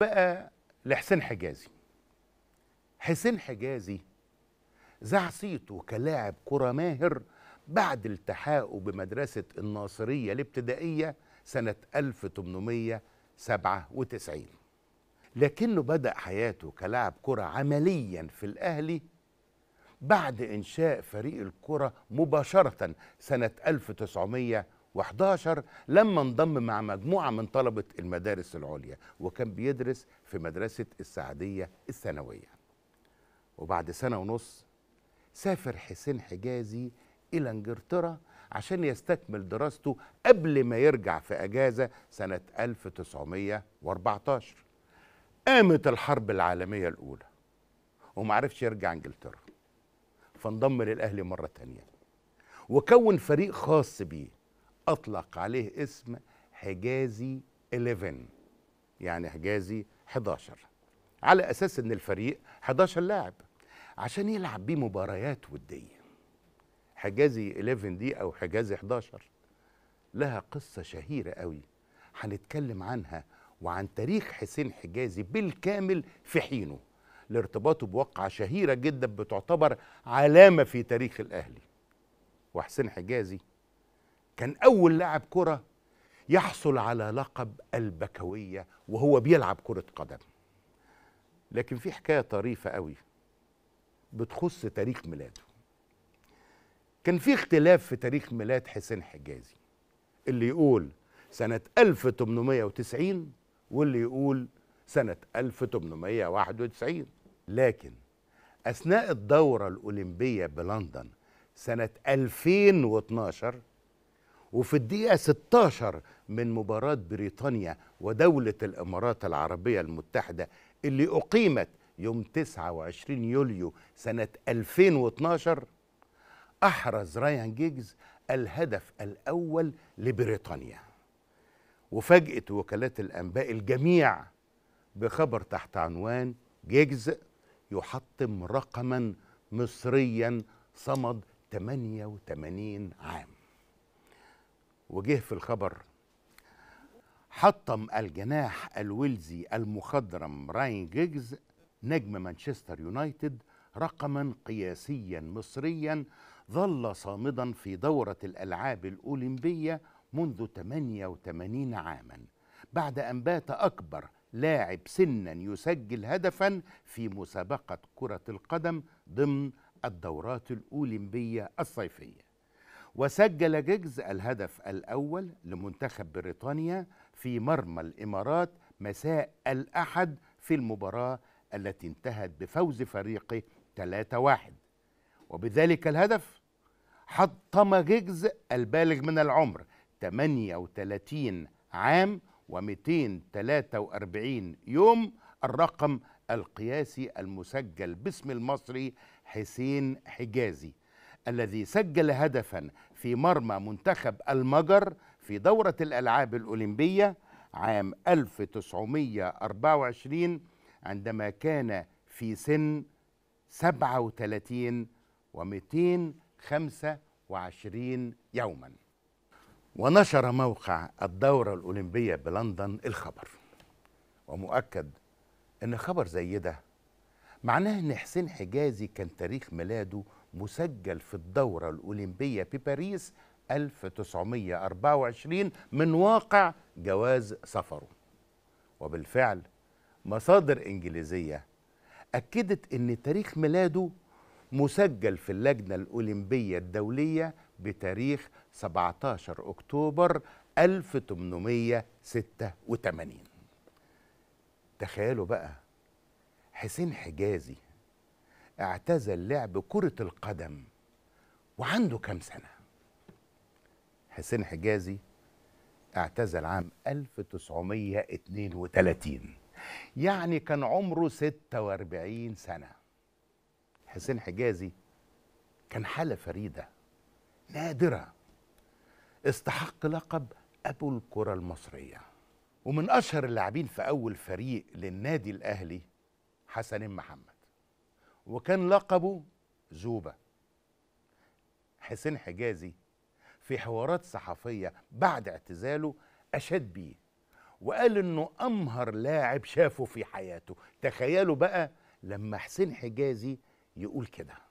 بقى لحسين حجازي حسين حجازي ذاع صيته كلاعب كرة ماهر بعد التحاقه بمدرسة الناصرية الابتدائية سنة 1897 لكنه بدأ حياته كلاعب كرة عمليا في الأهلي بعد إنشاء فريق الكرة مباشرة سنة 1900 2011 لما انضم مع مجموعة من طلبة المدارس العليا وكان بيدرس في مدرسة السعدية الثانوية وبعد سنة ونص سافر حسين حجازي إلى إنجلترا عشان يستكمل دراسته قبل ما يرجع في أجازة سنة 1914 قامت الحرب العالمية الأولى ومعرفش يرجع إنجلترا فانضم للأهلي مرة تانية وكون فريق خاص بيه أطلق عليه اسم حجازي 11 يعني حجازي 11 على أساس أن الفريق 11 لاعب عشان يلعب بيه مباريات ودية حجازي 11 دي أو حجازي 11 لها قصة شهيرة قوي هنتكلم عنها وعن تاريخ حسين حجازي بالكامل في حينه لارتباطه بواقعة شهيرة جدا بتعتبر علامة في تاريخ الأهلي وحسين حجازي كان أول لاعب كرة يحصل على لقب البكوية وهو بيلعب كرة قدم لكن في حكاية طريفة قوي بتخص تاريخ ميلاده كان في اختلاف في تاريخ ميلاد حسين حجازي اللي يقول سنة 1890 واللي يقول سنة 1891 لكن أثناء الدورة الأولمبية بلندن سنة 2012 وفي الدقيقة 16 من مباراة بريطانيا ودولة الإمارات العربية المتحدة اللي أقيمت يوم 29 يوليو سنة 2012 أحرز رايان جيجز الهدف الأول لبريطانيا وفاجأت وكالات الأنباء الجميع بخبر تحت عنوان جيجز يحطم رقما مصريا صمد 88 عام وجه في الخبر حطم الجناح الويلزي المخضرم راين جيجز نجم مانشستر يونايتد رقما قياسيا مصريا ظل صامدا في دورة الألعاب الأولمبية منذ 88 عاما بعد أن بات أكبر لاعب سنا يسجل هدفا في مسابقة كرة القدم ضمن الدورات الأولمبية الصيفية وسجل جيجز الهدف الأول لمنتخب بريطانيا في مرمى الإمارات مساء الأحد في المباراة التي انتهت بفوز فريقه 3-1 وبذلك الهدف حطم جيجز البالغ من العمر 38 عام و243 يوم الرقم القياسي المسجل باسم المصري حسين حجازي الذي سجل هدفا في مرمى منتخب المجر في دورة الألعاب الأولمبية عام 1924 عندما كان في سن 37 و225 يوما ونشر موقع الدورة الأولمبية بلندن الخبر ومؤكد أن خبر زي ده معناه أن حسين حجازي كان تاريخ ميلاده مسجل في الدورة الأولمبية بباريس 1924 من واقع جواز سفره وبالفعل مصادر إنجليزية أكدت أن تاريخ ميلاده مسجل في اللجنة الأولمبية الدولية بتاريخ 17 أكتوبر 1886 تخيلوا بقى حسين حجازي اعتزل لعب كرة القدم وعنده كام سنة حسين حجازي اعتزل عام 1932 يعني كان عمره 46 سنة حسين حجازي كان حالة فريدة نادرة استحق لقب أبو الكرة المصرية ومن أشهر اللاعبين في أول فريق للنادي الأهلي حسن محمد وكان لقبه زوبة حسين حجازي في حوارات صحفية بعد اعتزاله أشاد بيه وقال إنه أمهر لاعب شافه في حياته تخيلوا بقى لما حسين حجازي يقول كده